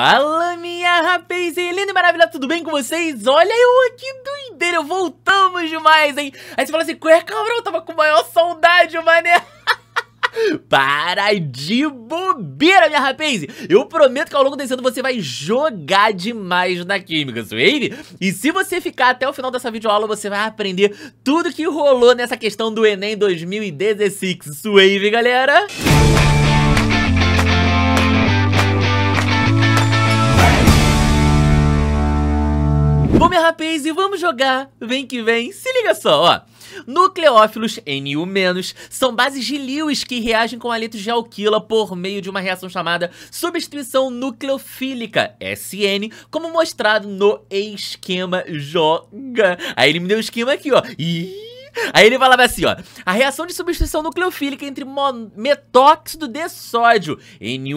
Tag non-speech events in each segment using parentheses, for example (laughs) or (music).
Fala minha rapaz, lindo e maravilhoso, tudo bem com vocês? Olha eu aqui doideira, voltamos demais, hein? Aí você fala assim, ué cabrão, eu tava com maior saudade, mané (laughs) Para de bobeira, minha rapaz! Eu prometo que ao longo desse ano você vai jogar demais na Química Suave. E se você ficar até o final dessa videoaula, você vai aprender tudo que rolou nessa questão do Enem 2016 Suave, galera! Música Vamos é rapaz e vamos jogar, vem que vem, se liga só, ó. Nucleófilos, NU-, são bases de Lewis que reagem com aletos de alquila por meio de uma reação chamada substituição nucleofílica, SN, como mostrado no esquema joga. Aí ele me deu o esquema aqui, ó. Ih! Aí ele falava assim, ó. A reação de substituição nucleofílica entre metóxido de sódio n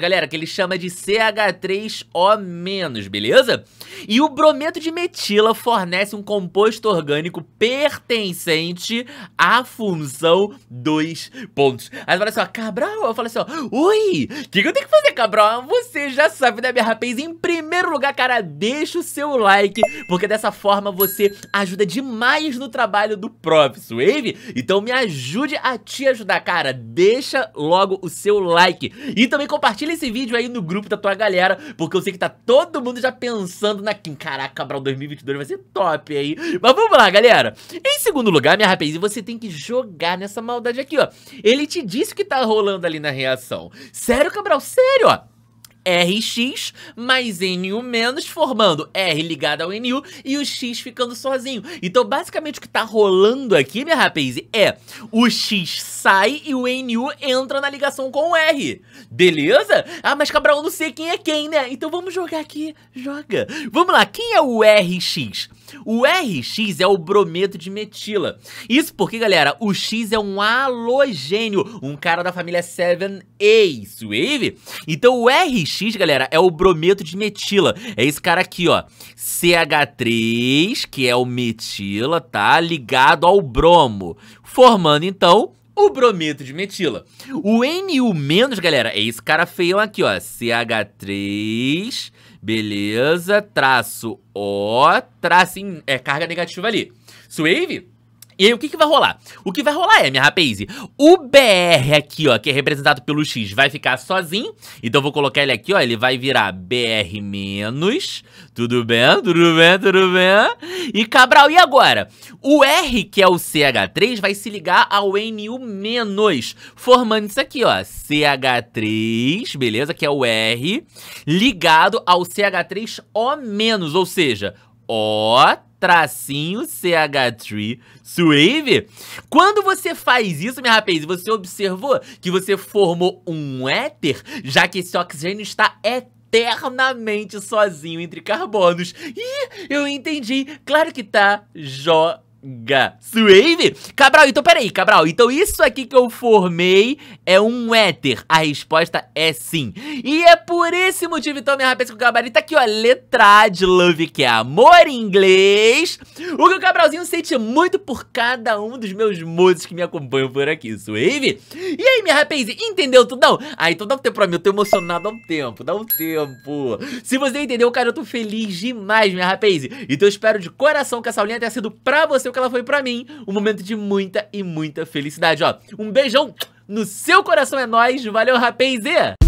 galera, que ele chama de CH3O-, beleza? E o brometo de metila fornece um composto orgânico pertencente à função 2 pontos. Aí ele fala assim, ó, Cabral, eu falo assim, ó, ui, o que, que eu tenho que fazer, Cabral? Você já sabe, né, minha rapaz? Em primeiro lugar, cara, deixa o seu like, porque dessa forma você ajuda demais no trabalho do Profs Wave? Então me ajude a te ajudar, cara. Deixa logo o seu like. E também compartilha esse vídeo aí no grupo da tua galera, porque eu sei que tá todo mundo já pensando na Kim. Caraca, Brawl 2022 vai ser top aí. Mas vamos lá, galera. Em segundo lugar, minha rapaz, você tem que jogar nessa maldade aqui, ó. Ele te disse o que tá rolando ali na reação. Sério, Cabral? Sério, ó. RX mais NU menos, formando R ligado ao NU e o X ficando sozinho. Então, basicamente, o que tá rolando aqui, minha rapaz, é o X sai e o NU entra na ligação com o R. Beleza? Ah, mas Cabral, não sei quem é quem, né? Então vamos jogar aqui. Joga. Vamos lá, quem é o RX? O RX é o brometo de metila. Isso porque, galera, o X é um halogênio, um cara da família 7A, Wave. Então o RX, galera, é o brometo de metila. É esse cara aqui, ó. CH3, que é o metila, tá? Ligado ao bromo. Formando, então, o brometo de metila. O NU-, galera, é esse cara feio aqui, ó. CH3 Beleza, traço O, traço em, é, carga negativa ali. Swave e aí, o que, que vai rolar? O que vai rolar é, minha rapaze, o BR aqui, ó, que é representado pelo X, vai ficar sozinho. Então, vou colocar ele aqui, ó, ele vai virar BR menos. Tudo bem, tudo bem, tudo bem. E Cabral, e agora? O R, que é o CH3, vai se ligar ao NU menos, formando isso aqui, ó, CH3, beleza? Que é o R, ligado ao CH3O menos, ou seja, Ó, tracinho CH3 Suave. Quando você faz isso, minha rapaz, você observou que você formou um éter, já que esse oxigênio está eternamente sozinho entre carbonos. Ih, eu entendi. Claro que tá, Jó. Ga. Suave? Cabral, então peraí, Cabral. Então isso aqui que eu formei é um éter. A resposta é sim. E é por esse motivo, então, minha rapaz, que o gabarito tá aqui, ó. Letra A de love, que é amor em inglês. O que o Cabralzinho sente muito por cada um dos meus moços que me acompanham por aqui, Suave? E aí, minha rapaz, entendeu tudão? Ah, então dá um tempo pra mim, eu tô emocionado há um tempo, dá um tempo. Se você entendeu, cara, eu tô feliz demais, minha rapaz. Então eu espero de coração que essa aulinha tenha sido pra você que ela foi pra mim um momento de muita e muita felicidade, ó. Um beijão no seu coração é nóis, valeu, rapaz! E...